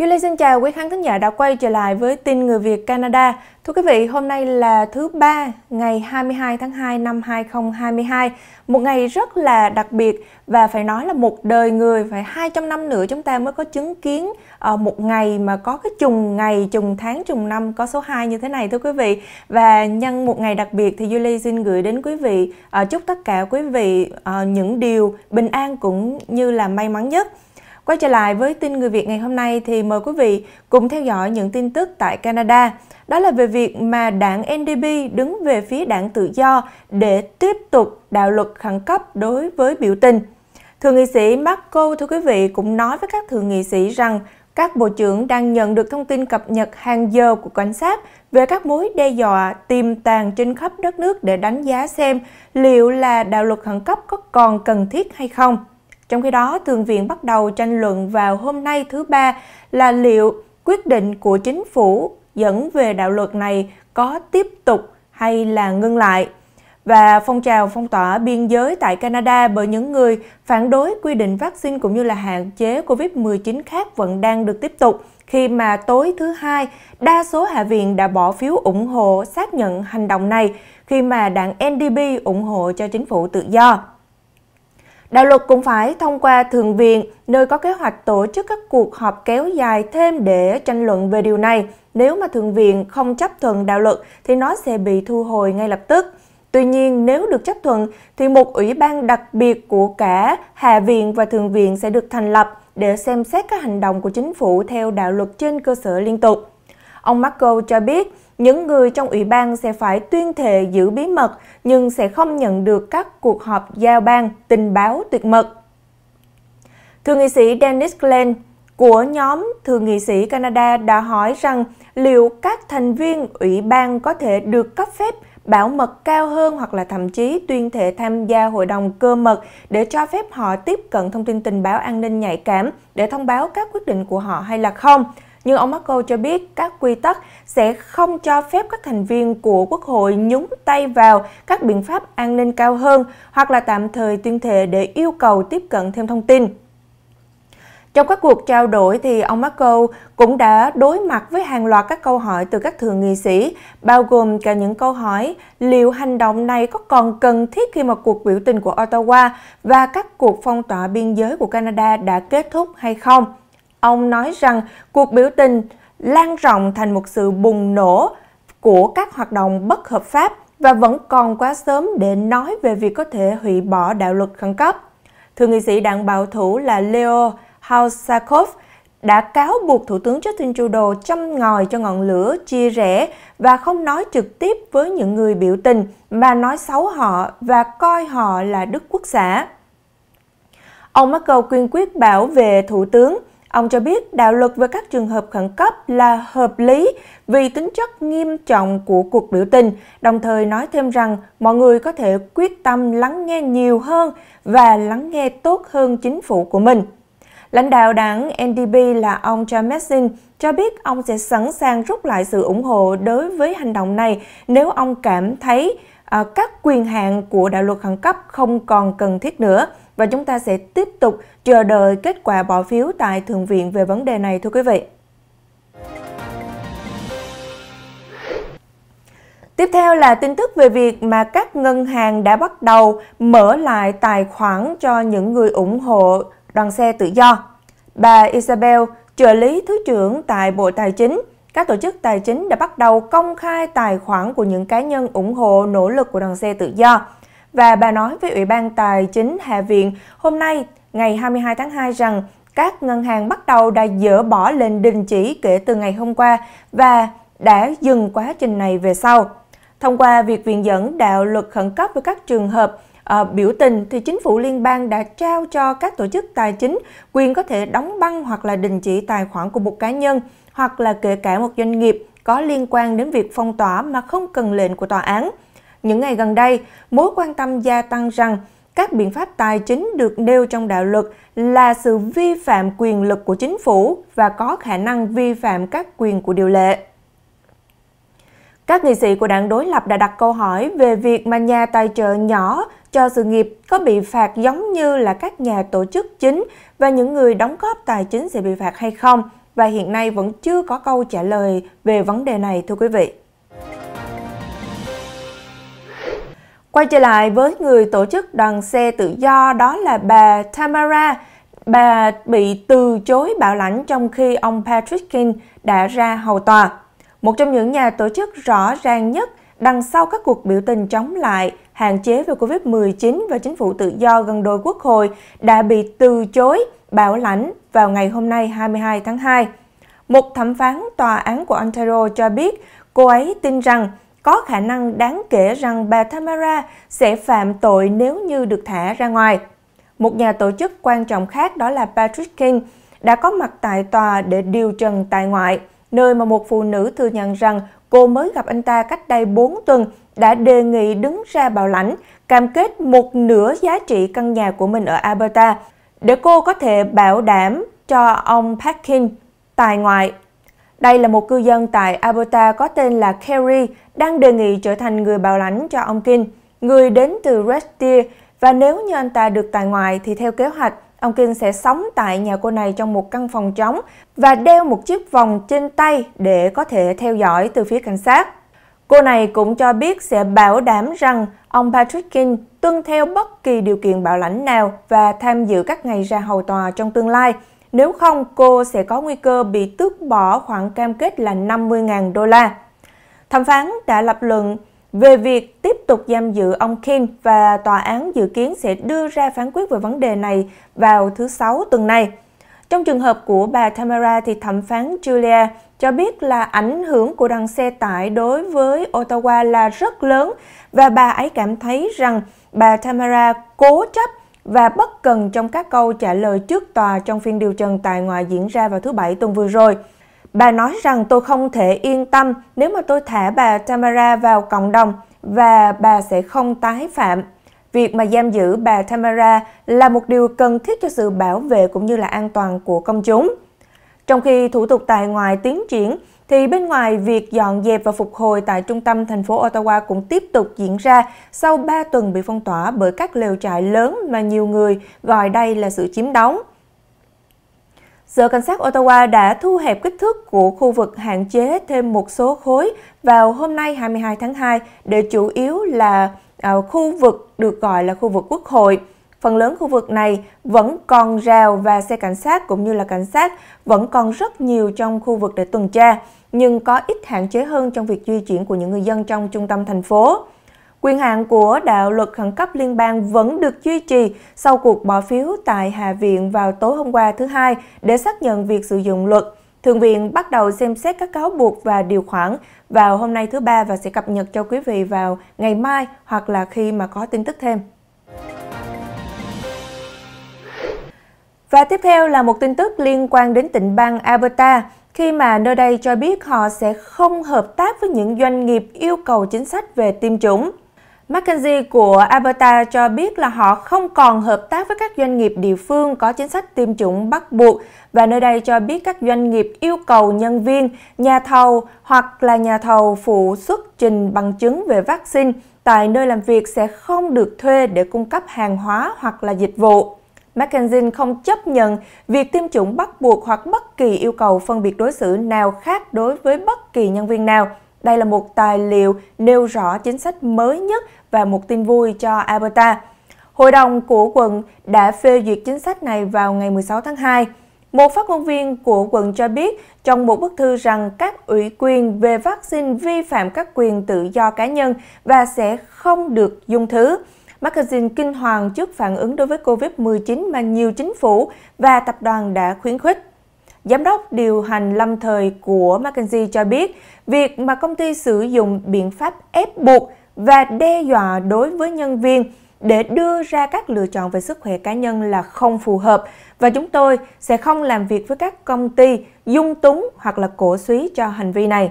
Julie xin chào quý khán thính giả đã quay trở lại với tin người Việt Canada. Thưa quý vị, hôm nay là thứ ba, ngày 22 tháng 2 năm 2022, một ngày rất là đặc biệt và phải nói là một đời người phải 200 năm nữa chúng ta mới có chứng kiến ờ, một ngày mà có cái trùng ngày, trùng tháng, trùng năm có số 2 như thế này thưa quý vị. Và nhân một ngày đặc biệt thì Julie xin gửi đến quý vị ờ, chúc tất cả quý vị ờ, những điều bình an cũng như là may mắn nhất. Quay trở lại với tin người Việt ngày hôm nay thì mời quý vị cùng theo dõi những tin tức tại Canada. Đó là về việc mà đảng NDP đứng về phía đảng tự do để tiếp tục đạo luật khẩn cấp đối với biểu tình. Thượng nghị sĩ Marco, thưa quý vị, cũng nói với các thượng nghị sĩ rằng các bộ trưởng đang nhận được thông tin cập nhật hàng giờ của cảnh sát về các mối đe dọa tiềm tàng trên khắp đất nước để đánh giá xem liệu là đạo luật khẩn cấp có còn cần thiết hay không. Trong khi đó, Thượng viện bắt đầu tranh luận vào hôm nay thứ ba là liệu quyết định của chính phủ dẫn về đạo luật này có tiếp tục hay là ngưng lại. Và phong trào phong tỏa biên giới tại Canada bởi những người phản đối quy định vaccine cũng như là hạn chế COVID-19 khác vẫn đang được tiếp tục khi mà tối thứ hai đa số hạ viện đã bỏ phiếu ủng hộ xác nhận hành động này khi mà đảng NDP ủng hộ cho chính phủ tự do. Đạo luật cũng phải thông qua Thượng viện, nơi có kế hoạch tổ chức các cuộc họp kéo dài thêm để tranh luận về điều này. Nếu mà Thượng viện không chấp thuận đạo luật thì nó sẽ bị thu hồi ngay lập tức. Tuy nhiên, nếu được chấp thuận thì một ủy ban đặc biệt của cả Hạ viện và Thượng viện sẽ được thành lập để xem xét các hành động của chính phủ theo đạo luật trên cơ sở liên tục. Ông Marco cho biết, những người trong ủy ban sẽ phải tuyên thệ giữ bí mật nhưng sẽ không nhận được các cuộc họp giao ban tình báo tuyệt mật. Thượng nghị sĩ Dennis Glenn của nhóm Thượng nghị sĩ Canada đã hỏi rằng liệu các thành viên ủy ban có thể được cấp phép bảo mật cao hơn hoặc là thậm chí tuyên thệ tham gia hội đồng cơ mật để cho phép họ tiếp cận thông tin tình báo an ninh nhạy cảm để thông báo các quyết định của họ hay là không nhưng ông Marco cho biết các quy tắc sẽ không cho phép các thành viên của Quốc hội nhúng tay vào các biện pháp an ninh cao hơn hoặc là tạm thời tuyên thệ để yêu cầu tiếp cận thêm thông tin. Trong các cuộc trao đổi thì ông Marco cũng đã đối mặt với hàng loạt các câu hỏi từ các thượng nghị sĩ, bao gồm cả những câu hỏi liệu hành động này có còn cần thiết khi mà cuộc biểu tình của Ottawa và các cuộc phong tỏa biên giới của Canada đã kết thúc hay không. Ông nói rằng cuộc biểu tình lan rộng thành một sự bùng nổ của các hoạt động bất hợp pháp và vẫn còn quá sớm để nói về việc có thể hủy bỏ đạo luật khẩn cấp. Thượng nghị sĩ đảng bảo thủ là Leo Hausakov đã cáo buộc Thủ tướng Justin Trudeau chăm ngòi cho ngọn lửa chia rẽ và không nói trực tiếp với những người biểu tình mà nói xấu họ và coi họ là đức quốc xã. Ông Merkel quyên quyết bảo vệ Thủ tướng – Ông cho biết đạo luật về các trường hợp khẩn cấp là hợp lý vì tính chất nghiêm trọng của cuộc biểu tình, đồng thời nói thêm rằng mọi người có thể quyết tâm lắng nghe nhiều hơn và lắng nghe tốt hơn chính phủ của mình. Lãnh đạo đảng NDP là ông John cho biết ông sẽ sẵn sàng rút lại sự ủng hộ đối với hành động này nếu ông cảm thấy à, các quyền hạn của đạo luật khẩn cấp không còn cần thiết nữa và chúng ta sẽ tiếp tục chờ đợi kết quả bỏ phiếu tại Thượng viện về vấn đề này thưa quý vị. Tiếp theo là tin tức về việc mà các ngân hàng đã bắt đầu mở lại tài khoản cho những người ủng hộ đoàn xe tự do. Bà Isabel, trợ lý Thứ trưởng tại Bộ Tài chính, các tổ chức tài chính đã bắt đầu công khai tài khoản của những cá nhân ủng hộ nỗ lực của đoàn xe tự do và bà nói với Ủy ban Tài chính Hạ viện hôm nay ngày 22 tháng 2 rằng các ngân hàng bắt đầu đã dỡ bỏ lệnh đình chỉ kể từ ngày hôm qua và đã dừng quá trình này về sau. Thông qua việc viện dẫn đạo luật khẩn cấp với các trường hợp à, biểu tình thì chính phủ liên bang đã trao cho các tổ chức tài chính quyền có thể đóng băng hoặc là đình chỉ tài khoản của một cá nhân hoặc là kể cả một doanh nghiệp có liên quan đến việc phong tỏa mà không cần lệnh của tòa án những ngày gần đây, mối quan tâm gia tăng rằng các biện pháp tài chính được nêu trong đạo luật là sự vi phạm quyền lực của chính phủ và có khả năng vi phạm các quyền của điều lệ. Các nghị sĩ của đảng đối lập đã đặt câu hỏi về việc mà nhà tài trợ nhỏ cho sự nghiệp có bị phạt giống như là các nhà tổ chức chính và những người đóng góp tài chính sẽ bị phạt hay không và hiện nay vẫn chưa có câu trả lời về vấn đề này thưa quý vị. Quay trở lại với người tổ chức đoàn xe tự do đó là bà Tamara. Bà bị từ chối bảo lãnh trong khi ông Patrick King đã ra hầu tòa. Một trong những nhà tổ chức rõ ràng nhất đằng sau các cuộc biểu tình chống lại hạn chế về Covid-19 và chính phủ tự do gần đôi quốc hội đã bị từ chối bảo lãnh vào ngày hôm nay 22 tháng 2. Một thẩm phán tòa án của Ontario cho biết cô ấy tin rằng có khả năng đáng kể rằng bà Tamara sẽ phạm tội nếu như được thả ra ngoài. Một nhà tổ chức quan trọng khác đó là Patrick King đã có mặt tại tòa để điều trần tại ngoại, nơi mà một phụ nữ thừa nhận rằng cô mới gặp anh ta cách đây 4 tuần đã đề nghị đứng ra bảo lãnh, cam kết một nửa giá trị căn nhà của mình ở Alberta để cô có thể bảo đảm cho ông Parkin tại ngoại. Đây là một cư dân tại Alberta có tên là Kerry đang đề nghị trở thành người bảo lãnh cho ông Kim, người đến từ Red Deer và nếu như anh ta được tại ngoại thì theo kế hoạch, ông Kim sẽ sống tại nhà cô này trong một căn phòng trống và đeo một chiếc vòng trên tay để có thể theo dõi từ phía cảnh sát. Cô này cũng cho biết sẽ bảo đảm rằng ông Patrick King tuân theo bất kỳ điều kiện bảo lãnh nào và tham dự các ngày ra hầu tòa trong tương lai, nếu không, cô sẽ có nguy cơ bị tước bỏ khoản cam kết là 50.000 đô la. Thẩm phán đã lập luận về việc tiếp tục giam giữ ông Kim và tòa án dự kiến sẽ đưa ra phán quyết về vấn đề này vào thứ Sáu tuần này. Trong trường hợp của bà Tamara thì thẩm phán Julia cho biết là ảnh hưởng của đằng xe tải đối với Ottawa là rất lớn và bà ấy cảm thấy rằng bà Tamara cố chấp và bất cần trong các câu trả lời trước tòa trong phiên điều trần tại ngoại diễn ra vào thứ Bảy tuần vừa rồi. Bà nói rằng tôi không thể yên tâm nếu mà tôi thả bà Tamara vào cộng đồng và bà sẽ không tái phạm. Việc mà giam giữ bà Tamara là một điều cần thiết cho sự bảo vệ cũng như là an toàn của công chúng. Trong khi thủ tục tại ngoại tiến triển, thì bên ngoài việc dọn dẹp và phục hồi tại trung tâm thành phố Ottawa cũng tiếp tục diễn ra sau 3 tuần bị phong tỏa bởi các lều trại lớn mà nhiều người gọi đây là sự chiếm đóng. Sở Cảnh sát Ottawa đã thu hẹp kích thước của khu vực hạn chế thêm một số khối vào hôm nay 22 tháng 2 để chủ yếu là à, khu vực được gọi là khu vực quốc hội. Phần lớn khu vực này vẫn còn rào và xe cảnh sát cũng như là cảnh sát vẫn còn rất nhiều trong khu vực để tuần tra nhưng có ít hạn chế hơn trong việc di chuyển của những người dân trong trung tâm thành phố. Quyền hạn của đạo luật khẩn cấp liên bang vẫn được duy trì sau cuộc bỏ phiếu tại Hạ viện vào tối hôm qua thứ Hai để xác nhận việc sử dụng luật. Thượng viện bắt đầu xem xét các cáo buộc và điều khoản vào hôm nay thứ Ba và sẽ cập nhật cho quý vị vào ngày mai hoặc là khi mà có tin tức thêm. Và tiếp theo là một tin tức liên quan đến tỉnh bang Alberta khi mà nơi đây cho biết họ sẽ không hợp tác với những doanh nghiệp yêu cầu chính sách về tiêm chủng. McKinsey của Alberta cho biết là họ không còn hợp tác với các doanh nghiệp địa phương có chính sách tiêm chủng bắt buộc và nơi đây cho biết các doanh nghiệp yêu cầu nhân viên, nhà thầu hoặc là nhà thầu phụ xuất trình bằng chứng về vaccine tại nơi làm việc sẽ không được thuê để cung cấp hàng hóa hoặc là dịch vụ. McKenzie không chấp nhận việc tiêm chủng bắt buộc hoặc bất kỳ yêu cầu phân biệt đối xử nào khác đối với bất kỳ nhân viên nào. Đây là một tài liệu nêu rõ chính sách mới nhất và một tin vui cho Alberta. Hội đồng của quận đã phê duyệt chính sách này vào ngày 16 tháng 2. Một phát ngôn viên của quận cho biết trong một bức thư rằng các ủy quyền về vaccine vi phạm các quyền tự do cá nhân và sẽ không được dung thứ. Magazine kinh hoàng trước phản ứng đối với COVID-19 mà nhiều chính phủ và tập đoàn đã khuyến khích. Giám đốc điều hành lâm thời của McKinsey cho biết, việc mà công ty sử dụng biện pháp ép buộc và đe dọa đối với nhân viên để đưa ra các lựa chọn về sức khỏe cá nhân là không phù hợp và chúng tôi sẽ không làm việc với các công ty dung túng hoặc là cổ suý cho hành vi này.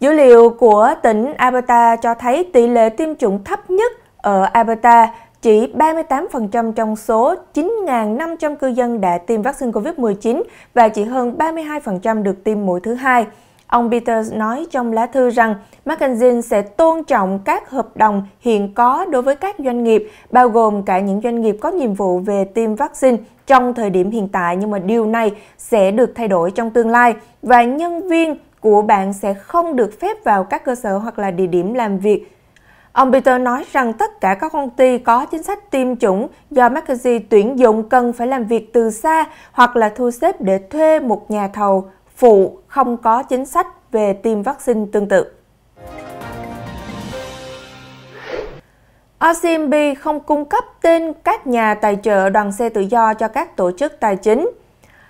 Dữ liệu của tỉnh Alberta cho thấy tỷ lệ tiêm chủng thấp nhất ở Alberta chỉ 38% trong số 9.500 cư dân đã tiêm vaccine COVID-19 và chỉ hơn 32% được tiêm mũi thứ hai. Ông Peters nói trong lá thư rằng McKinsey sẽ tôn trọng các hợp đồng hiện có đối với các doanh nghiệp, bao gồm cả những doanh nghiệp có nhiệm vụ về tiêm vaccine trong thời điểm hiện tại nhưng mà điều này sẽ được thay đổi trong tương lai và nhân viên của bạn sẽ không được phép vào các cơ sở hoặc là địa điểm làm việc. Ông Peter nói rằng tất cả các công ty có chính sách tiêm chủng do McKinsey tuyển dụng cần phải làm việc từ xa hoặc là thu xếp để thuê một nhà thầu phụ không có chính sách về tiêm vaccine tương tự. OCMB không cung cấp tên các nhà tài trợ đoàn xe tự do cho các tổ chức tài chính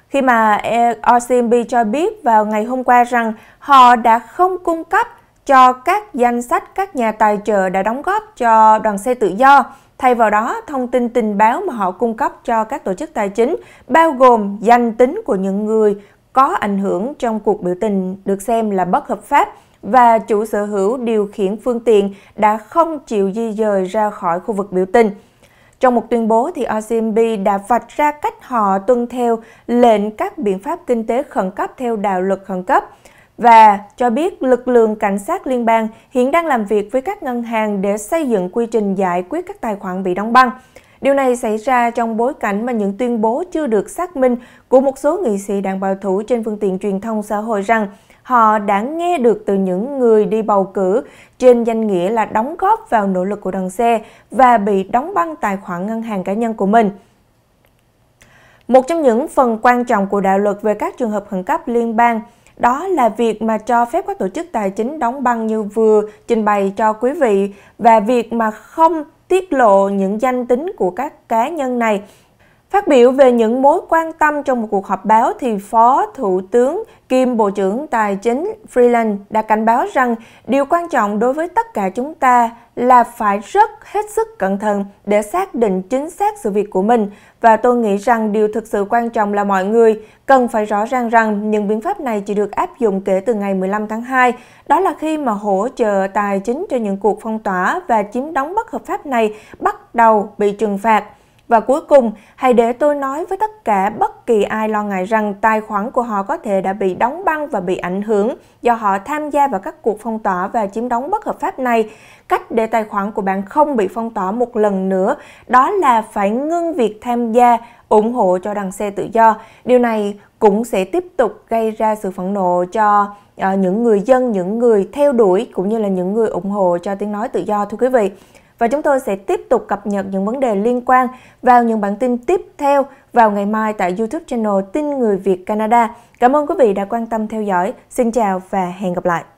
khi mà e, RCMP cho biết vào ngày hôm qua rằng họ đã không cung cấp cho các danh sách các nhà tài trợ đã đóng góp cho đoàn xe tự do. Thay vào đó, thông tin tình báo mà họ cung cấp cho các tổ chức tài chính bao gồm danh tính của những người có ảnh hưởng trong cuộc biểu tình được xem là bất hợp pháp và chủ sở hữu điều khiển phương tiện đã không chịu di dời ra khỏi khu vực biểu tình. Trong một tuyên bố, thì RCMP đã vạch ra cách họ tuân theo lệnh các biện pháp kinh tế khẩn cấp theo đạo luật khẩn cấp và cho biết lực lượng cảnh sát liên bang hiện đang làm việc với các ngân hàng để xây dựng quy trình giải quyết các tài khoản bị đóng băng. Điều này xảy ra trong bối cảnh mà những tuyên bố chưa được xác minh của một số nghị sĩ đảng bảo thủ trên phương tiện truyền thông xã hội rằng họ đã nghe được từ những người đi bầu cử trên danh nghĩa là đóng góp vào nỗ lực của đoàn xe và bị đóng băng tài khoản ngân hàng cá nhân của mình. Một trong những phần quan trọng của đạo luật về các trường hợp khẩn cấp liên bang đó là việc mà cho phép các tổ chức tài chính đóng băng như vừa trình bày cho quý vị và việc mà không tiết lộ những danh tính của các cá nhân này Phát biểu về những mối quan tâm trong một cuộc họp báo thì Phó Thủ tướng kiêm Bộ trưởng Tài chính Freeland đã cảnh báo rằng điều quan trọng đối với tất cả chúng ta là phải rất hết sức cẩn thận để xác định chính xác sự việc của mình và tôi nghĩ rằng điều thực sự quan trọng là mọi người cần phải rõ ràng rằng những biện pháp này chỉ được áp dụng kể từ ngày 15 tháng 2, đó là khi mà hỗ trợ tài chính cho những cuộc phong tỏa và chiếm đóng bất hợp pháp này bắt đầu bị trừng phạt. Và cuối cùng, hãy để tôi nói với tất cả bất kỳ ai lo ngại rằng tài khoản của họ có thể đã bị đóng băng và bị ảnh hưởng do họ tham gia vào các cuộc phong tỏa và chiếm đóng bất hợp pháp này. Cách để tài khoản của bạn không bị phong tỏa một lần nữa đó là phải ngưng việc tham gia ủng hộ cho đằng xe tự do. Điều này cũng sẽ tiếp tục gây ra sự phẫn nộ cho ờ, những người dân, những người theo đuổi cũng như là những người ủng hộ cho tiếng nói tự do thưa quý vị và chúng tôi sẽ tiếp tục cập nhật những vấn đề liên quan vào những bản tin tiếp theo vào ngày mai tại YouTube channel Tin Người Việt Canada. Cảm ơn quý vị đã quan tâm theo dõi. Xin chào và hẹn gặp lại.